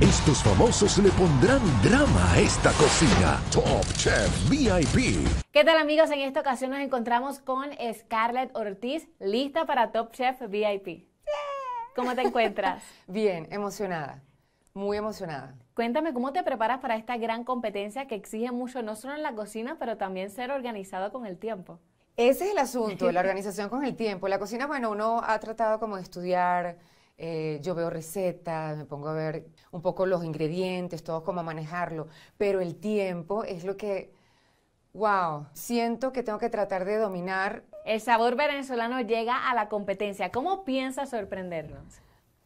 Estos famosos le pondrán drama a esta cocina. Top Chef VIP. ¿Qué tal amigos? En esta ocasión nos encontramos con Scarlett Ortiz, lista para Top Chef VIP. ¿Cómo te encuentras? Bien, emocionada. Muy emocionada. Cuéntame cómo te preparas para esta gran competencia que exige mucho, no solo en la cocina, pero también ser organizado con el tiempo. Ese es el asunto, la organización con el tiempo. La cocina, bueno, uno ha tratado como de estudiar eh, yo veo recetas, me pongo a ver un poco los ingredientes, todo cómo manejarlo, pero el tiempo es lo que, wow, siento que tengo que tratar de dominar. El sabor venezolano llega a la competencia. ¿Cómo piensas sorprendernos?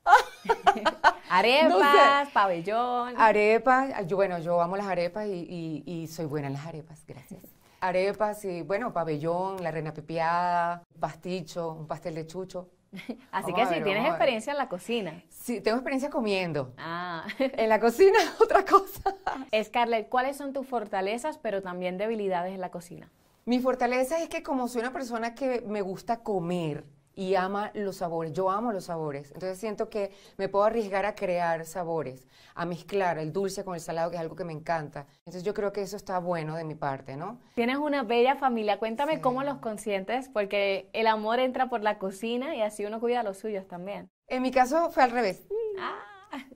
arepas, pabellón. Arepas, bueno, yo amo las arepas y, soy buena en las arepas, gracias arepas y, bueno, pabellón, la reina pepiada, pasticho, un pastel de chucho. Así que si sí, tienes experiencia en la cocina. Sí, tengo experiencia comiendo. Ah. En la cocina, otra cosa. Scarlett, ¿cuáles son tus fortalezas, pero también debilidades en la cocina? Mi fortaleza es que como soy una persona que me gusta comer, y ama los sabores. Yo amo los sabores. Entonces siento que me puedo arriesgar a crear sabores, a mezclar el dulce con el salado, que es algo que me encanta. Entonces yo creo que eso está bueno de mi parte, ¿no? Tienes una bella familia. Cuéntame cómo los consientes, porque el amor entra por la cocina y así uno cuida a los suyos también. En mi caso fue al revés. Ah.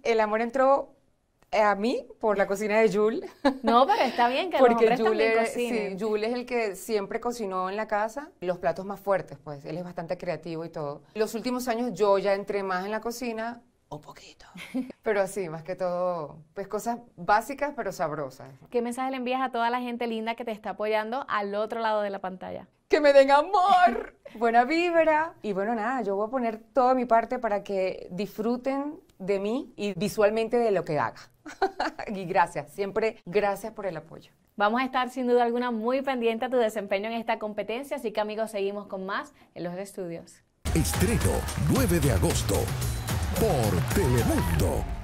El amor entró eh, a mí por la cocina de Jules. No, pero está bien que porque los Jules, también cocinen. Sí, Jules es el que siempre cocinó en la casa los platos más fuertes, pues él es bastante creativo y todo. Los últimos años yo ya entré más en la cocina un poquito. Pero sí, más que todo, pues cosas básicas pero sabrosas. ¿Qué mensaje le envías a toda la gente linda que te está apoyando al otro lado de la pantalla? Que me den amor, buena vibra. Y bueno, nada, yo voy a poner toda mi parte para que disfruten de mí y visualmente de lo que haga. y gracias, siempre gracias por el apoyo. Vamos a estar sin duda alguna muy pendiente a tu desempeño en esta competencia, así que amigos, seguimos con más en los estudios. Estreno 9 de agosto por Telemundo.